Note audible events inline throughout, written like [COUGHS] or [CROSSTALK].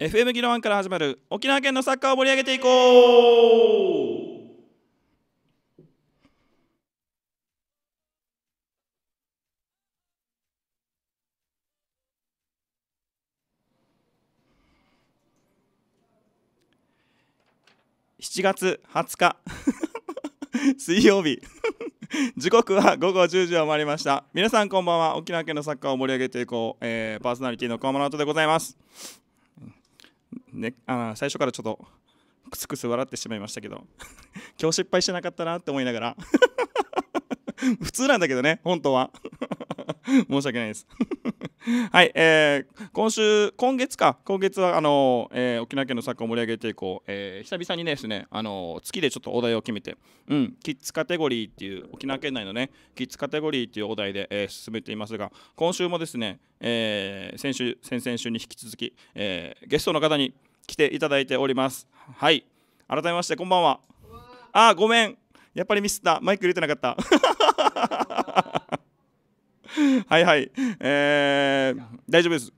FM 議論案から始まる沖縄県のサッカーを盛り上げていこう7月20日 [LAUGHS] 水曜日時刻は午後10時を回りました皆さんこんばんは沖縄県のサッカーを盛り上げていこう、えー、パーソナリティの河村直人でございますね、あ最初からちょっとクスクス笑ってしまいましたけど [LAUGHS] 今日失敗してなかったなって思いながら [LAUGHS] 普通なんだけどね本当は [LAUGHS] 申し訳ないですはい、えー、今週、今月か、今月はあのー、えー、沖縄県のサッカーを盛り上げていこう、えー、久々にですね、あの月でちょっとお題を決めて、うん、キッズカテゴリーっていう、沖縄県内のね、キッズカテゴリーっていうお題で、えー、進めていますが、今週もですね、え先週、先々週に引き続き、えゲストの方に、来ていただいておりますはい改めましてこんばんはあごめんやっぱりミスったマイク入れてなかった [LAUGHS] はいはい、えー、大丈夫です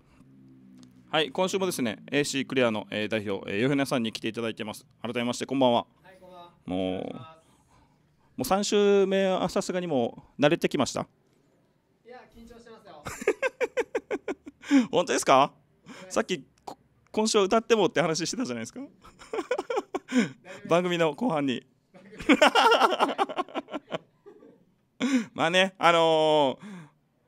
はい、今週もですね、AC クリアの、え代表、えー、ヨヘナさんに来ていただいてます。改めまして、こんばんは。もう、もう3週目はさすがにもう慣れてきました。いや、緊張してますよ。[LAUGHS] 本当ですか、さっき今週は歌ってもって話してたじゃないですか番組の後半にまあねあのー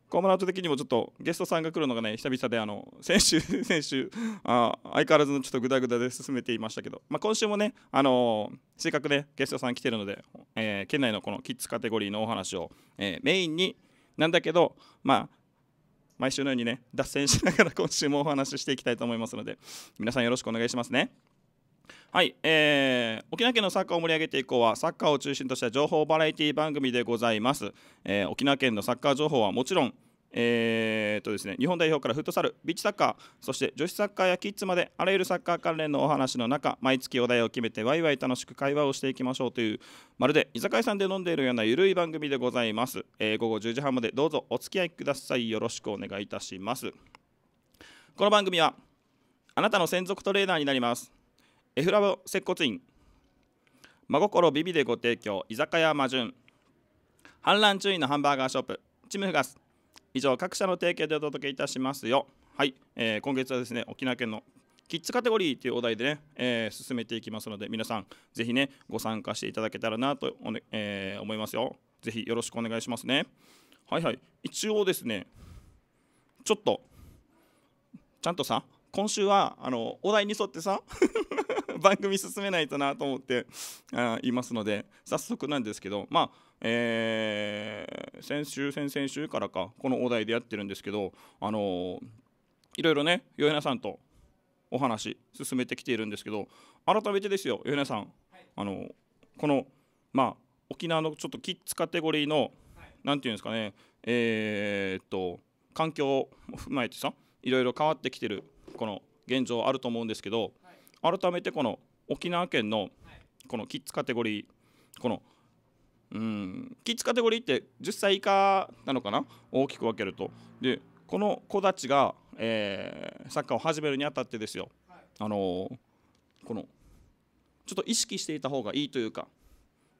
コマラート的にもちょっとゲストさんが来るのがね久々であの先週 [LAUGHS] 先週あ相変わらずのちょっとグダグダで進めていましたけど、まあ、今週もねあのー、せっかくねゲストさん来てるので、えー、県内のこのキッズカテゴリーのお話を、えー、メインになんだけどまあ毎週のようにね脱線しながら今週もお話ししていきたいと思いますので皆さんよろしくお願いしますね。はい、えー、沖縄県のサッカーを盛り上げていこうはサッカーを中心とした情報バラエティ番組でございます、えー、沖縄県のサッカー情報はもちろんえーとですね、日本代表からフットサル、ビーチサッカー、そして女子サッカーやキッズまであらゆるサッカー関連のお話の中、毎月お題を決めてわいわい楽しく会話をしていきましょうという、まるで居酒屋さんで飲んでいるようなゆるい番組でございます。えー、午後10時半までどうぞお付き合いください。よろしくお願いいたします。この番組は、あなたの専属トレーナーになります。フラボ接骨院、真心ビビでご提供、居酒屋魔順、反乱注意のハンバーガーショップ、チムフガス、以上各社の提携でお届けいたしますよはい、えー、今月はですね沖縄県のキッズカテゴリーというお題でね、えー、進めていきますので皆さんぜひねご参加していただけたらなとおね、えー、思いますよぜひよろしくお願いしますねはいはい一応ですねちょっとちゃんとさ今週はあのお題に沿ってさ [LAUGHS] 番組進めないとなと思ってあいますので早速なんですけどまあえー、先週先々週からかこのお題でやってるんですけどあのー、いろいろねヨえさんとお話進めてきているんですけど改めてですよヨえさん、はい、あのー、このまあ沖縄のちょっとキッズカテゴリーの何、はい、て言うんですかねえー、っと環境を踏まえてさいろいろ変わってきてるこの現状あると思うんですけど、改めてこの沖縄県のこのキッズカテゴリーこのうんキッズカテゴリーって10歳以下なのかな大きく分けるとでこの子たちが、えー、サッカーを始めるにあたってですよ、あのー、このちょっと意識していた方がいいというか、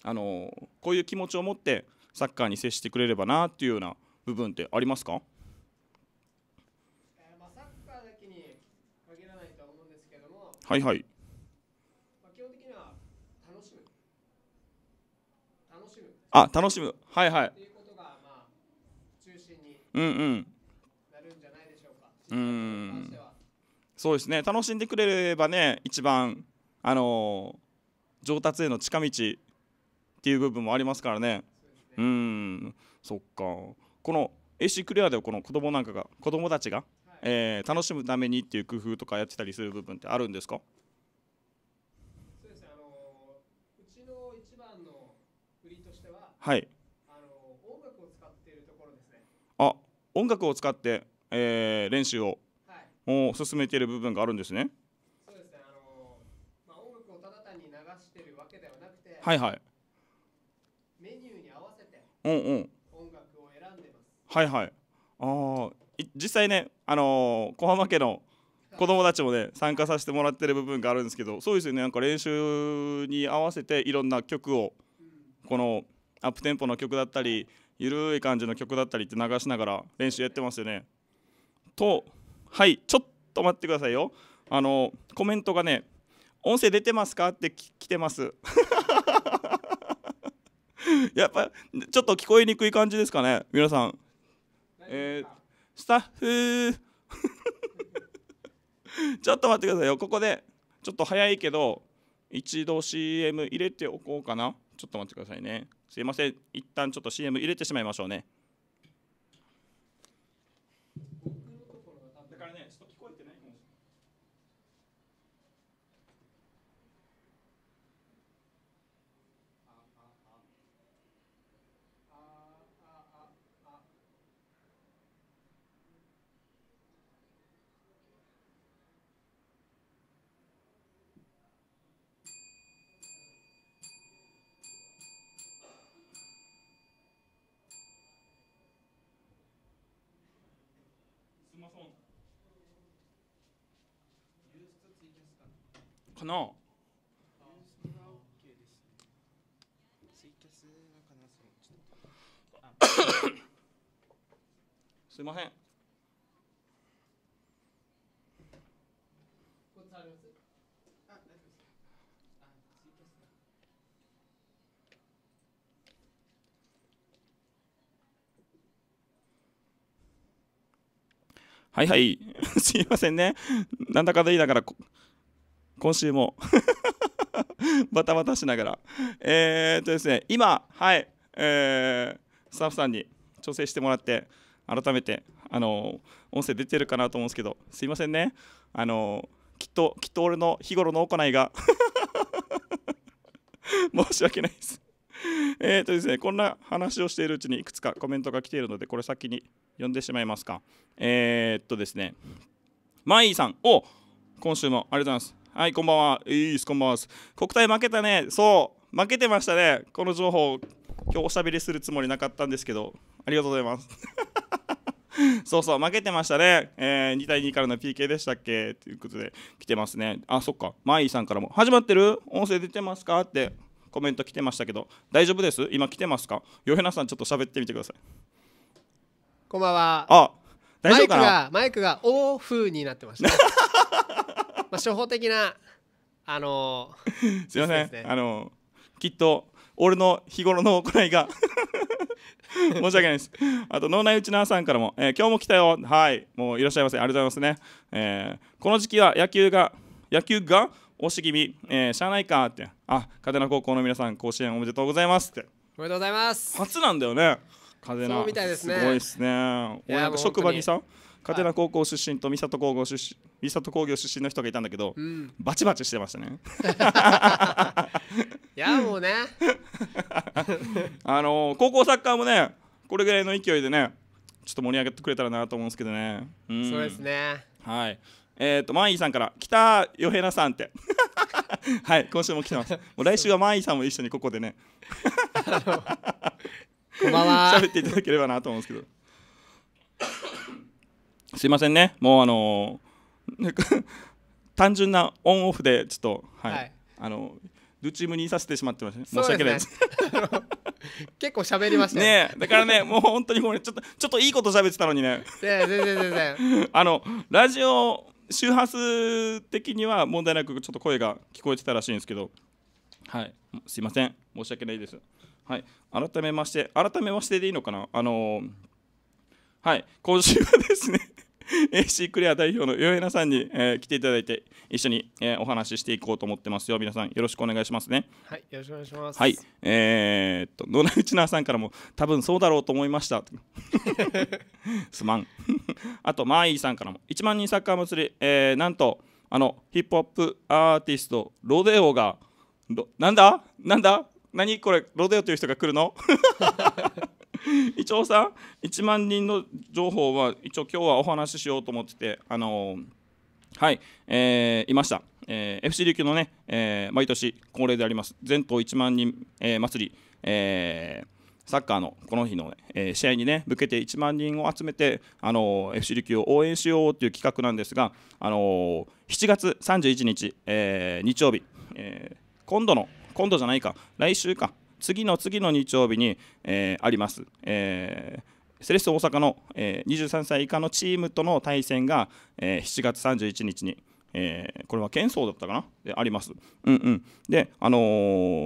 あのー、こういう気持ちを持ってサッカーに接してくれればなっていうような部分ってありますかはいはい。まあ楽しむはいはい。うんうん。ななるんじゃいでしょうか。うんそうですね楽しんでくれればね一番あのー、上達への近道っていう部分もありますからねう、ね、んそっかこの AC クリアではこの子供なんかが子供たちがえー、楽しむためにっていう工夫とかやってたりする部分ってあるんですかそうですねあのうちの一番の売りとしてははいあの音楽を使っているところですねあ音楽を使って、えー、練習を、はい、を進めている部分があるんですねそうですねあの、まあ、音楽をただ単に流しているわけではなくてはいはいメニューに合わせてうんうん音楽を選んでますはいはいああ実際ね、あのー、小浜家の子供たちもね参加させてもらってる部分があるんですけどそうですよねなんか練習に合わせていろんな曲をこのアップテンポの曲だったり緩い感じの曲だったりって流しながら練習やってますよね。とはいちょっと待ってくださいよあのコメントがね「音声出てますか?」って来てます [LAUGHS] やっぱちょっと聞こえにくい感じですかね皆さん。えースタッフ [LAUGHS] ちょっと待ってくださいよここでちょっと早いけど一度 CM 入れておこうかなちょっと待ってくださいねすいません一旦ちょっと CM 入れてしまいましょうねかな [COUGHS] すいません。はいはい。[LAUGHS] すいませんね。なんだかでいいだから今週も [LAUGHS] バタバタしながら。えー、っとですね、今、はい、えー、スタッフさんに調整してもらって、改めて、あのー、音声出てるかなと思うんですけど、すいませんね。あのー、きっと、きっと俺の日頃の行いが [LAUGHS] 申し訳ないですえっとですね、こんな話をしているうちにいくつかコメントが来ているので、これ先に読んでしまいますか。えー、っとですね、マイさん、お今週もありがとうございます。はい、こんばんは。いいす、こんばんは。国体負けたね。そう、負けてましたね。この情報、今日おしゃべりするつもりなかったんですけど、ありがとうございます。[LAUGHS] そうそう、負けてましたね。えー、2対2からの PK でしたっけということで、来てますね。あ、そっか。マイさんからも、始まってる音声出てますかって。コメント来てましたけど大丈夫です今来てますかヨヘナさんちょっと喋ってみてくださいこんばんはあ大丈夫かなマイクがマイクがオフになってました [LAUGHS] まあ、初歩的な、あのー、[LAUGHS] すいません、ね、あのー、きっと俺の日頃の行いが [LAUGHS] 申し訳ないです。あと、脳内内ちさんからも、えー、今日も来たよ、はい、もういらっしゃいませ、ありがとうございますね。えー、この時期は野球が、野球が押し気味、えー、しゃあないかって、あ、嘉手納高校の皆さん、甲子園おめでとうございますって。おめでとうございます。初なんだよね、嘉手納。そうみたいですね。すごいですね。俺なんか職場にさ、勝手な高校出身と三里高校出身三里工業出身の人がいたんだけど、うん、バチバチしてましたね [LAUGHS] いやもうね [LAUGHS] あのー、高校サッカーもねこれぐらいの勢いでねちょっと盛り上げてくれたらなと思うんですけどね、うん、そうですねはいえっ、ー、とマ衣イさんから「北よへなさん」って [LAUGHS] はい今週も来てますもう来週はマ衣イさんも一緒にここでねこんばんは喋っていただければなと思うんですけどすいませんねもうあのー、[LAUGHS] 単純なオンオフでちょっとはい、はい、あのルチームにいさせてしまってました、ね、申し訳ないです、[LAUGHS] 結構喋りましたねだからねもう本当にもう、んちょっとちょっといいこと喋ってたのにね全然全然 [LAUGHS] あのラジオ周波数的には問題なくちょっと声が聞こえてたらしいんですけどはいすいません申し訳ないですはい改めまして改めましてでいいのかなあのー、はい今週はですね AC クレア代表のヨエナさんに、えー、来ていただいて一緒に、えー、お話ししていこうと思ってますよ皆さんよろしくお願いしますねはいよろしくお願いしますはいえー、っと野田内奈さんからも多分そうだろうと思いました [LAUGHS] すまん [LAUGHS] あとマーイーさんからも1万人サッカー祭り、えー、なんとあのヒップホップアーティストロデオがなんだなんだ何これロデオという人が来るの [LAUGHS] [LAUGHS] 一応さ1万人の情報は一応今日はお話ししようと思っててあのー、はい、えー、いました、えー、FC 琉球のね、えー、毎年恒例であります全島1万人、えー、祭り、えー、サッカーのこの日の、えー、試合にね向けて1万人を集めて、あのー、FC 琉球を応援しようという企画なんですが、あのー、7月31日、えー、日曜日、えー、今度の今度じゃないか来週か次の次の日曜日に、えー、あります。えーセレッソ大阪の、えー、23歳以下のチームとの対戦が、えー、7月31日に、えー、これは県総だったかなであります。うんうん、で、あの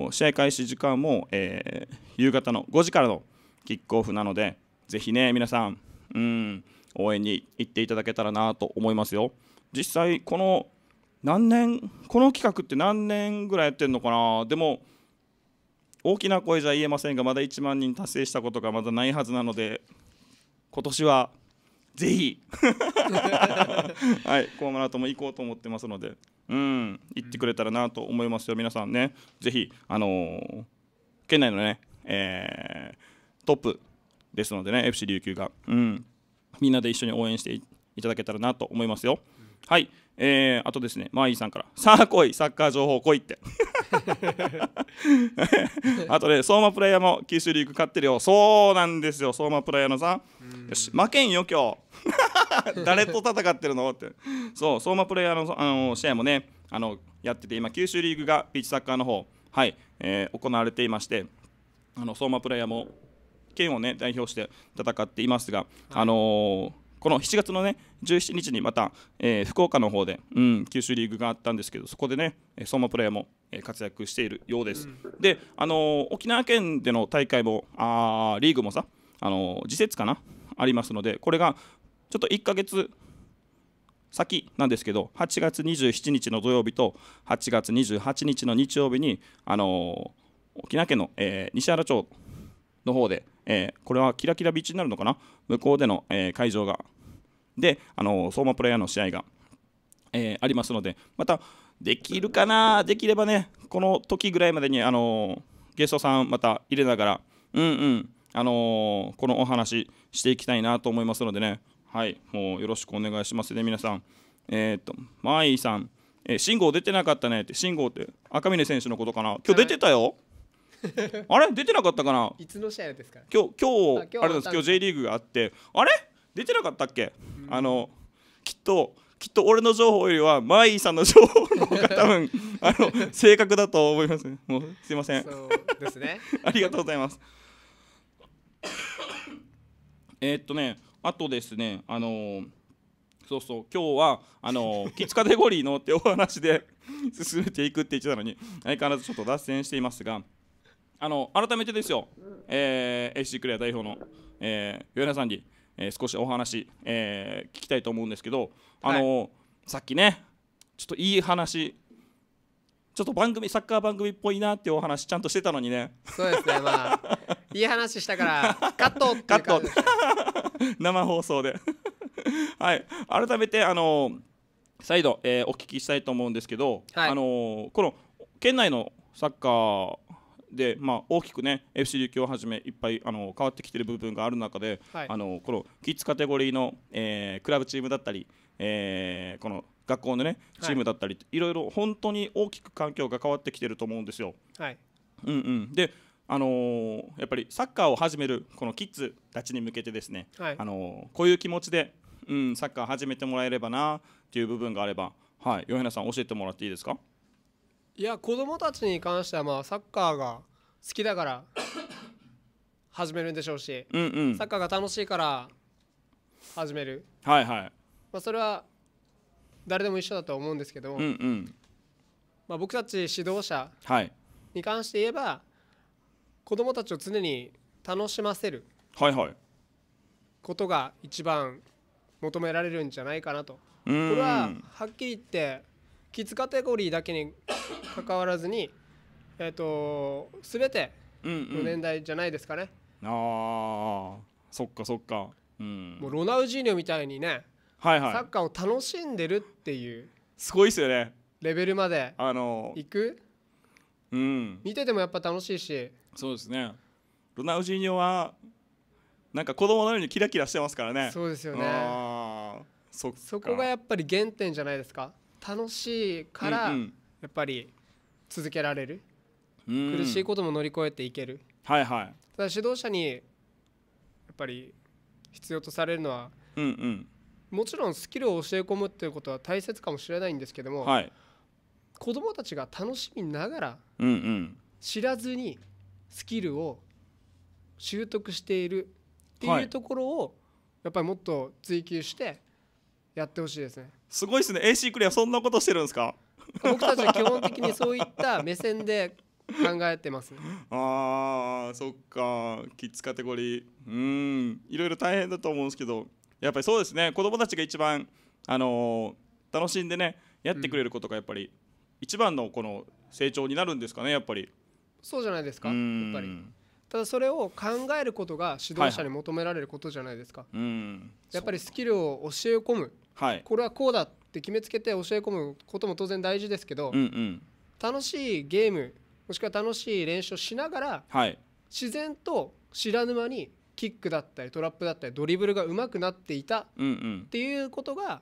ー、試合開始時間も、えー、夕方の5時からのキックオフなので、ぜひね、皆さん、うん、応援に行っていただけたらなと思いますよ。実際、この何年、この企画って何年ぐらいやってるのかな、でも、大きな声じゃ言えませんがまだ1万人達成したことがまだないはずなので今年はぜひ [LAUGHS] はいコーナーとも行こうと思ってますのでうん行ってくれたらなと思いますよ皆さんねぜひあのー、県内のね、えー、トップですのでね FC 琉球が、うん、みんなで一緒に応援していただけたらなと思いますよ、はいえー、あとですねマーイーさんから「さあ来いサッカー情報来い」って [LAUGHS] あとね相馬プレイヤーも九州リーグ勝ってるよそうなんですよ相馬プレイヤーのさよし負けんよ今日 [LAUGHS] 誰と戦ってるのってそう相馬プレイヤーのあの試合もねあのやってて今九州リーグがピーチサッカーの方はい、えー、行われていましてあの相馬プレイヤーも県をね代表して戦っていますが、はい、あのーこの7月のね17日にまた、えー、福岡の方で、うん、九州リーグがあったんですけどそこでね相馬プレーヤーも活躍しているようです。うん、で、あの沖縄県での大会もあーリーグもさ、あの次節かなありますのでこれがちょっと1ヶ月先なんですけど8月27日の土曜日と8月28日の日曜日に、あの沖縄県の、えー、西原町の方で、えー、これはキラキラビーチになるのかな向こうでの、えー、会場がで、あの相馬プレイヤーの試合が、えー、ありますので、また、できるかな、できればね、この時ぐらいまでに、あのゲストさん、また入れながら、うんうん、あのこのお話していきたいなと思いますのでね、はい、もうよろしくお願いしますね、皆さん。えー、っと、マイさん、えー、信号出てなかったねって、信号って赤嶺選手のことかな、今日出てたよ。あれ出てなかったかな。[LAUGHS] いつの試合ですか。今日今日あれです。今日 J リーグがあって、あれ出てなかったっけ、うん、あのきっときっと俺の情報よりはマイさんの情報の方が多分あの正確だと思います、ね、もうすいませんそうですね [LAUGHS] ありがとうございますえっとねあとですねあのー、そうそう今日はあのー、キッズカテゴリーのってお話で [LAUGHS] 進めていくって言ってたのに相変わらずちょっと脱線していますがあの改めてですよ、えー、FC クレア代表の、えー、与田さんにえー、少しお話、えー、聞きたいと思うんですけど、あのーはい、さっきねちょっといい話ちょっと番組サッカー番組っぽいなっていうお話ちゃんとしてたのにねそうですねまあ [LAUGHS] いい話したからカットってカット [LAUGHS] 生放送で [LAUGHS] はい改めてあのー、再度、えー、お聞きしたいと思うんですけど、はい、あのー、この県内のサッカーで、まあ、大きくね FC 琉球をはじめいっぱいあの変わってきてる部分がある中で、はい、あのこのキッズカテゴリーの、えー、クラブチームだったり、えー、この学校のねチームだったり、はい、いろいろ本当に大きく環境が変わってきてると思うんですよ。はい、うんうん、であのー、やっぱりサッカーを始めるこのキッズたちに向けてですね、はい、あのー、こういう気持ちで、うん、サッカー始めてもらえればなっていう部分があれば、はい、ヨヘナさん教えてもらっていいですかいや子供たちに関してはまあサッカーが好きだから [COUGHS] 始めるんでしょうし、うんうん、サッカーが楽しいから始めるはいはい、まあ、それは誰でも一緒だと思うんですけど、うんうん、まあ、僕たち指導者に関して言えば、はい、子供たちを常に楽しませることが一番求められるんじゃないかなと。これははっきり言ってキッズカテゴリーだけにかかわらずに、[COUGHS] えー、と全ての年代じゃないですかね。うんうん、あそっかそっか。うん、もうロナウジーニョみたいにね、はいはい、サッカーを楽しんでるっていうすごいっすよねレベルまであの行く、うん、見ててもやっぱ楽しいしそうですねロナウジーニョはなんか子供のようにキラキラしてますからねそうですよねそっかそこがやっぱり原点じゃないですか楽しいから、やっぱり続けられる、苦しいことも乗り越えていける、はいはい、ただ指導者にやっぱり必要とされるのは、うんうん、もちろんスキルを教え込むっていうことは大切かもしれないんですけども、はい、子どもたちが楽しみながら、知らずにスキルを習得しているっていうところを、やっぱりもっと追求してやってほしいですねすごいですね AC クレアそんなことしてるんですか僕たちは基本的にそういった目線で考えてます [LAUGHS] あーそっかキッズカテゴリーうんいろいろ大変だと思うんですけどやっぱりそうですね子供たちが一番、あのー、楽しんでねやってくれることがやっぱり、うん、一番のこの成長になるんですかねやっぱりそうじゃないですかやっぱりただそれを考えることが指導者に求められることじゃないですか、はいはい、やっぱりスキルを教え込むはい、これはこうだって決めつけて教え込むことも当然大事ですけど、うんうん、楽しいゲームもしくは楽しい練習をしながら、はい、自然と知らぬ間にキックだったりトラップだったりドリブルが上手くなっていたっていうことが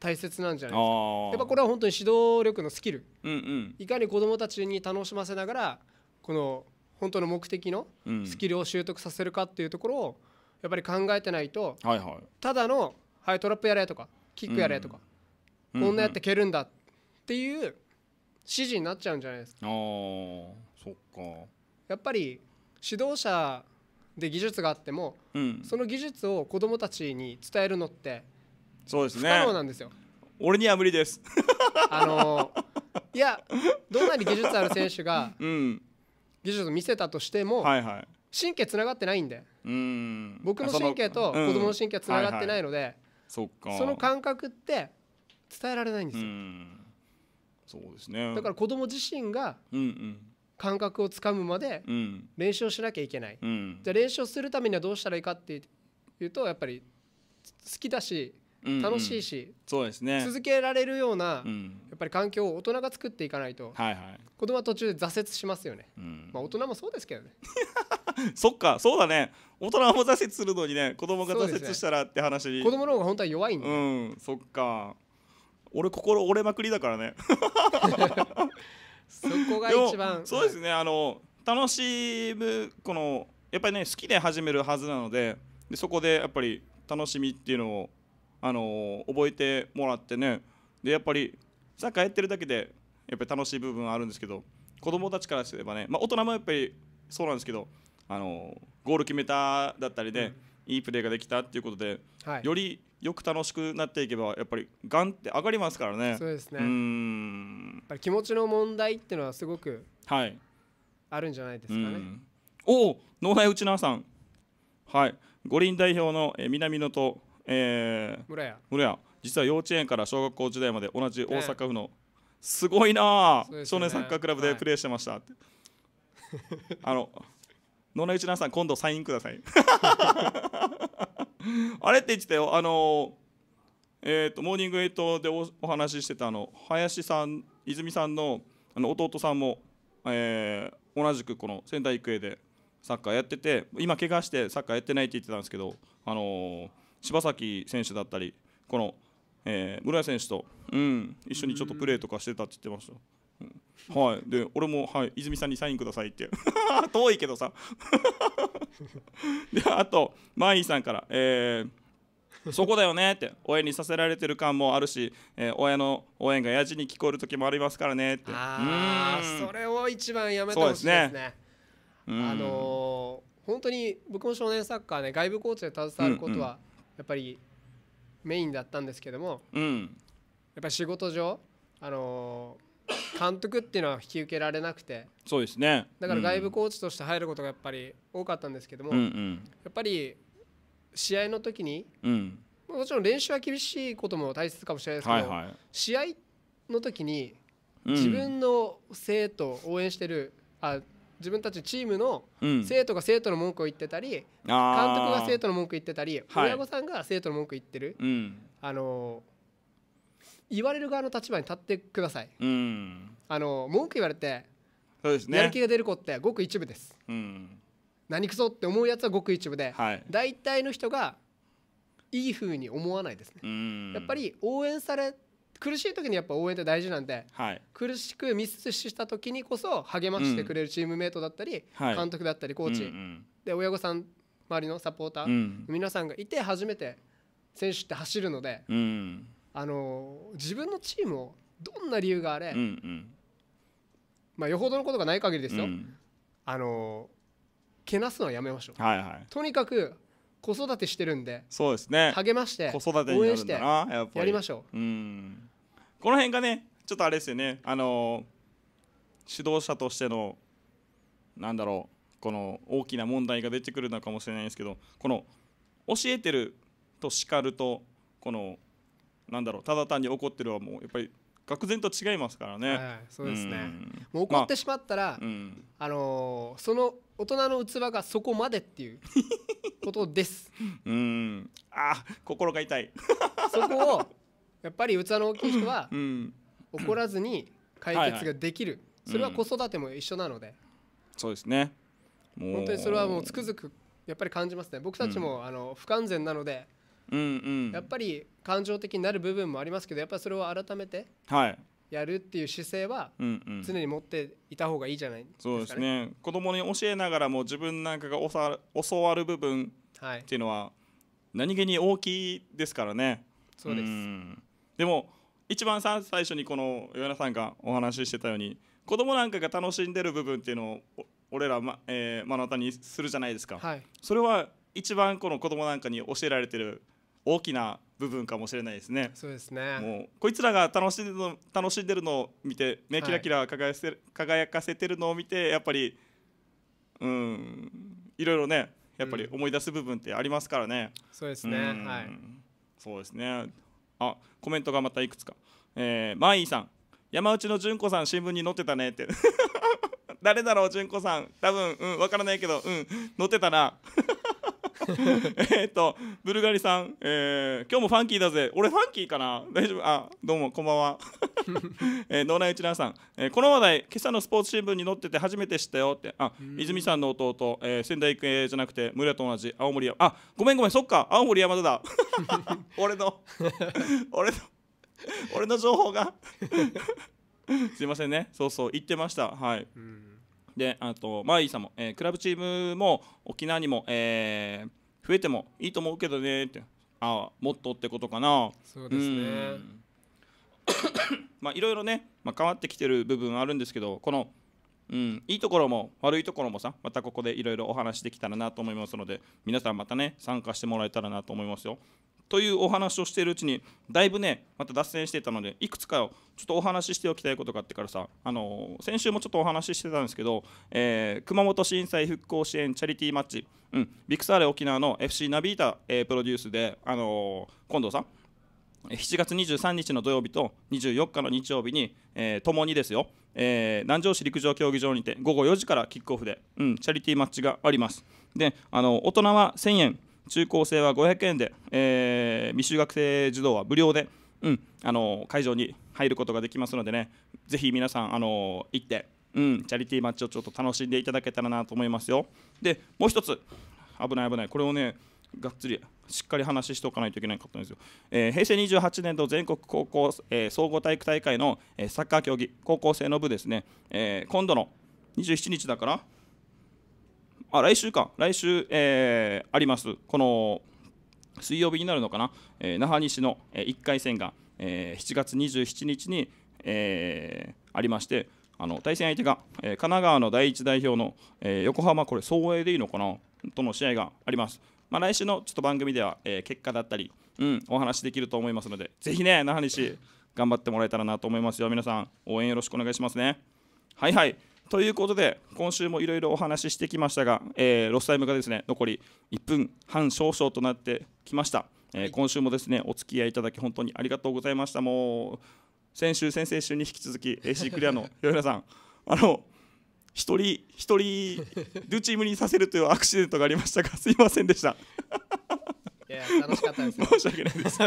大切なんじゃないですか、うんうん、やっぱこれは本当に指導力のスキル、うんうん、いかに子どもたちに楽しませながらこの本当の目的のスキルを習得させるかっていうところをやっぱり考えてないと、はいはい、ただのはいトラップやれとかキックやれとか、こんなやって蹴るんだっていう指示になっちゃうんじゃないですか。あそっかやっぱり指導者で技術があっても、うん、その技術を子供たちに伝えるのってそうですね不可能なんですよ俺には無理です [LAUGHS] あのいやどんなに技術ある選手が、[LAUGHS] 技術を見せたとしても、はいはい、神経つながってないんで僕の神経と子供の神経はつながってないので、その感覚って伝えられないんですよ、そうですねだから子供自身が感覚をつかむまで練習をしなきゃいけない、うん、じゃあ練習をするためにはどうしたらいいかっていうとやっぱり好きだし楽しいし、うんうん、そうですね、続けられるような、うん、やっぱり環境を大人が作っていかないと、はいはい、子供は途中で挫折しますよね、うん、まあ、大人もそうですけどね [LAUGHS] そっかそうだね大人も挫折するのにね子供が挫折したらって話ね、子供の方が本当は弱いんで、うん、そっか俺心折れまくりだからね [LAUGHS] そこが一番そうですね、はい、あの楽しむこのやっぱりね好きで始めるはずなのででそこでやっぱり楽しみっていうのをあの覚えてもらってねでやっぱりサッカーやってるだけでやっぱり楽しい部分はあるんですけど子供たちからすればね、まあ、大人もやっぱりそうなんですけどあのゴール決めただったりで、うん、いいプレーができたっていうことで、はい、よりよく楽しくなっていけばやっぱりガンって上がりますからねそうですねうんやっぱり気持ちの問題っていうのはすごくはいあるんじゃないですかね、はい、おお脳内内縄さんはい五輪代表の南野とえー、村屋村屋実は幼稚園から小学校時代まで同じ大阪府の、ね、すごいな、ね、少年サッカークラブでプレーしてました、はい、あの野々市奈さん今度サインください [LAUGHS] あれって言ってたよあのえっ、ー、とモーニングエイトでおお話ししてたあの林さん泉さんのあの弟さんも、えー、同じくこの仙台育英でサッカーやってて今怪我してサッカーやってないって言ってたんですけどあのー柴崎選手だったりこの、えー、村井選手と、うん、一緒にちょっとプレーとかしてたって言ってました。はい、で俺も、はい、泉さんにサインくださいって [LAUGHS] 遠いけどさ [LAUGHS] であとマイさんから「えー、そこだよねって応援にさせられてる感もあるし、えー、親の応援がやじに聞こえる時もありますからねってあそれを一番やめてほしいですね。すねあのー、本当に僕も少年サッカーね外部コーチで携わることは、うんうんやっぱりメインだったんですけども、うん、やっぱり仕事上あの監督っていうのは引き受けられなくてそうですねだから外部コーチとして入ることがやっぱり多かったんですけども、うんうん、やっぱり試合の時に、うん、もちろん練習は厳しいことも大切かもしれないですけど、はいはい、試合の時に自分の生徒を応援してる、うん、あ自分たちチームの生徒が生徒の文句を言ってたり、監督が生徒の文句言ってたり、親御さんが生徒の文句言ってる、あの言われる側の立場に立ってください、あの文句言われてそうですね、やる気が出る子ってごく一部です、うん、何くそって思うやつはごく一部で、はい、大体の人がいいふうに思わないですね、やっぱり応援され苦しい時にやっぱ応援って大事なんで、はい、苦しくミスした時にこそ励ましてくれるチームメートだったり、うん、監督だったりコーチ、で親御さん周りのサポーター、うん、皆さんがいて初めて選手って走るので、うん、あの自分のチームをどんな理由があれ、うんうん、まあ、よほどのことがない限りですよ、あのけなすのはやめましょう。はいはい、とにかく子育てしてるんでそうですね励まして応援してやりましょう、うん、この辺がねちょっとあれですよねあの指導者としてのなんだろうこの大きな問題が出てくるのかもしれないですけどこの教えてると叱るとこのなんだろうただ単に怒ってるはもうやっぱり愕然と違いますからね、はいそうですね、うん、もう怒ってしまったら、まあ、うん、あのー、その大人の器がそこまでっていう [LAUGHS] ことですうんあ心が痛いそこをやっぱり器の大きい人は怒らずに解決ができる、それは子育ても一緒なので、そうですね本当にそれはもうつくづくやっぱり感じますね僕たちも、あの不完全なので、うんうん、やっぱり感情的になる部分もありますけどやっぱりそれを改めてやるっていう姿勢は常に持っていた方がいいじゃないですか、ね、そうですね子供に教えながらも自分なんかが教わる部分っていうのは何気に大きいですからね。そうです、うんでも一番最初にこの与那さんがお話ししてたように子供なんかが楽しんでる部分っていうのを俺ら、まえー、目の当たりにするじゃないですか、はい、それは一番この子供なんかに教えられてる大きな部分かもしれないですね。そうですねもうこいつらが楽しんでの楽しんでるのを見て目キラキラ輝せ、はい、輝かせてるのを見てやっぱりうんいろいろねやっぱり思い出す部分ってありますからね。うん、そうですね、はいそうですねあコメントがまたいくつか、えー、マインさん山内の純子さん新聞に載ってたねって [LAUGHS] 誰だろう純子さん多分うん分からないけどうん載ってたな [LAUGHS] [LAUGHS] えっとブルガリさん、えー、今日もファンキーだぜ俺ファンキーかな大丈夫あどうもこんばんは、[LAUGHS] え脳内内奈さん、えー、この話題今朝のスポーツ新聞に載ってて初めて知ったよってあ泉さんの弟、えー、仙台育英じゃなくて村と同じ青森あごめんごめんそっか青森山田だ [LAUGHS] 俺の俺の俺の情報がすいませんねそうそう言ってましたはい。であとマイさんも、えー、クラブチームも沖縄にも、えー、増えてもいいと思うけどねってああもっとってことかなそうですね [COUGHS] まあいろいろね、まあ、変わってきてる部分あるんですけどこの、うん、いいところも悪いところもさまたここでいろいろお話できたらなと思いますので皆さんまたね参加してもらえたらなと思いますよというお話をしているうちにだいぶねまた脱線してたのでいくつかをちょっとお話ししておきたいことがあってからさあの先週もちょっとお話ししてたんですけど、えー、熊本震災復興支援チャリティーマッチ、うん、ビクサーレ沖縄の FC ナビータ、えー、プロデュースで、あのー、近藤さん7月23日の土曜日と24日の日曜日に、えー、共にですよ、えー、南城市陸上競技場にて午後4時からキックオフで、うん、チャリティーマッチがありますであの大人は1000円中高生は500円で、えー、未就学生児童は無料で、うん、あの会場に入ることができますのでねぜひ皆さんあの行って、うん、チャリティーマッチをちょっと楽しんでいただけたらなと思いますよでもう一つ危ない危ないこれをねがっつりしっかり話しておかないといけなかったんですよ、えー、平成28年度全国高校、えー、総合体育大会の、えー、サッカー競技高校生の部ですね、え今度の27日だからあ来週か、来週、えー、あります、この水曜日になるのかな、えー、那覇西の、えー、1回戦が、えー、7月27日に、えー、ありまして、あの対戦相手が、えー、神奈川の第一代表の、えー、横浜、これ、総営でいいのかなとの試合があります。まあ、来週のちょっと番組では、えー、結果だったり、うん、お話できると思いますので、ぜひね、那覇西、頑張ってもらえたらなと思いますよ。皆さん、応援よろしくお願いしますね。はいはい。ということで、今週もいろいろお話ししてきましたが、えー、ロスタイムがですね残り1分半少々となってきました。えー、今週もですねお付き合いいただき本当にありがとうございました。もう先週、先々週に引き続き AC クリアの与 [LAUGHS] 平さん、あの一人一人ルーチームにさせるというアクシデントがありましたが、すいませんでした。いや楽しかったです。[LAUGHS] 申し訳ないです。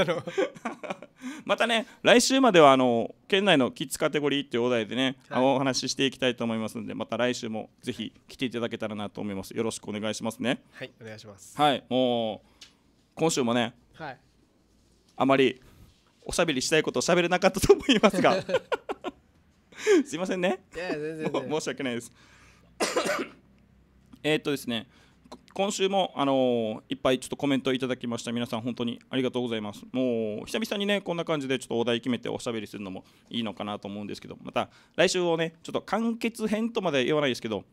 またね来週まではあの県内のキッズカテゴリーっていうお題でね、はい、お話ししていきたいと思いますのでまた来週もぜひ来ていただけたらなと思いますよろしくお願いしますねはいお願いしますはいもう今週もね、はい、あまりおしゃべりしたいことをしゃべれなかったと思いますが [LAUGHS] すいませんねいや全然申し訳ないですえっとですね今週も、あのいっぱいちょっとコメントいただきました皆さん本当にありがとうございますもう久々にねこんな感じでちょっとお題決めておしゃべりするのもいいのかなと思うんですけどまた来週をねちょっと完結編とまで言わないですけど、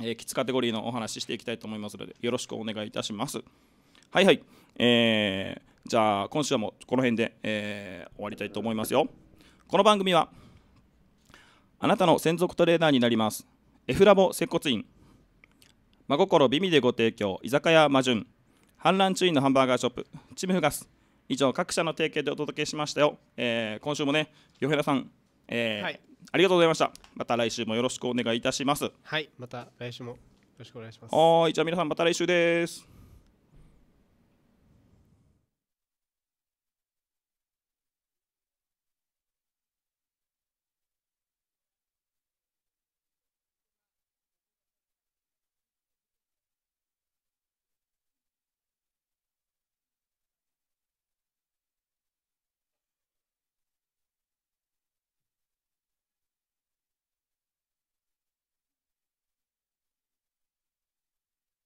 えー、キカテゴリーのお話ししていきたいと思いますのでよろしくお願いいたしますはいはいえー、じゃあ今週はもうこの辺で、えー、終わりたいと思いますよこの番組はあなたの専属トレーナーになります F ラボ接骨院真心美味でご提供居酒屋魔順反乱注意のハンバーガーショップチムフガス以上各社の提携でお届けしましたよ、えー、今週もねよへらさん、えーはい、ありがとうございましたまた来週もよろしくお願いいたしますはいまた来週もよろしくお願いしますはいじゃあ皆さんまた来週です